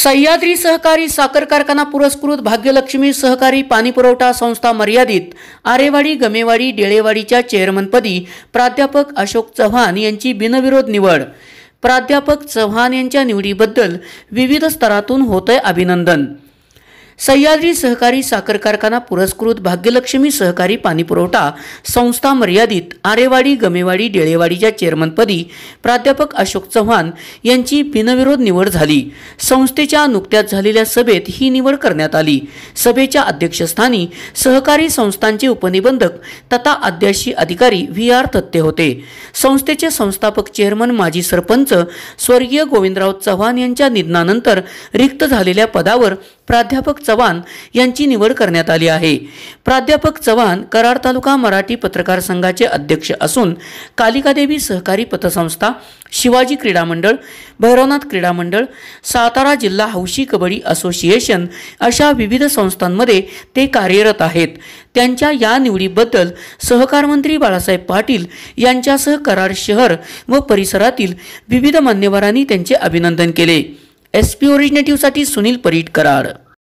सह्याद्री सहकारी साखर कारखाना पुरस्कृत भाग्यलक्ष्मी सहकारी पाणीपुरवठा संस्था मर्यादित आरेवाडी गमेवाडी डेळेवाडीच्या चेअरमनपदी प्राध्यापक अशोक चव्हाण यांची बिनविरोध निवड प्राध्यापक चव्हाण यांच्या निवडीबद्दल विविध स्तरातून होतंय अभिनंदन सह्याद्री सहकारी साखर कारखाना पुरस्कृत भाग्यलक्ष्मी सहकारी पाणीपुरवठा संस्था मर्यादित आरेवाडी गमेवाडी डेळेवाडीच्या चेअरमनपदी प्राध्यापक अशोक चव्हाण यांची बिनविरोध निवड झाली संस्थेच्या नुकत्याच झालेल्या सभेत ही निवड करण्यात आली सभेच्या अध्यक्षस्थानी सहकारी संस्थांचे उपनिबंधक तथा अध्याशी अधिकारी व्ही आर थत्ते होते संस्थेचे संस्थापक चेअरमन माजी सरपंच स्वर्गीय गोविंदराव चव्हाण यांच्या निधनानंतर रिक्त झालेल्या पदावर प्राध्यापक चव्हाण यांची निवड करण्यात आली आहे प्राध्यापक चव्हाण कराड तालुका मराठी पत्रकार संघाचे अध्यक्ष असून कालिकादेवी सहकारी पतसंस्था शिवाजी क्रीडा मंडळ भैरवनाथ क्रीडा मंडळ सातारा जिल्हा हौशी कबड्डी असोसिएशन अशा विविध संस्थांमध्ये ते कार्यरत आहेत त्यांच्या या निवडीबद्दल सहकारमंत्री बाळासाहेब पाटील यांच्यासह कराड शहर व परिसरातील विविध मान्यवरांनी त्यांचे अभिनंदन केले एस पी ओरिजिनेटिव्हसाठी सुनील परीट कराड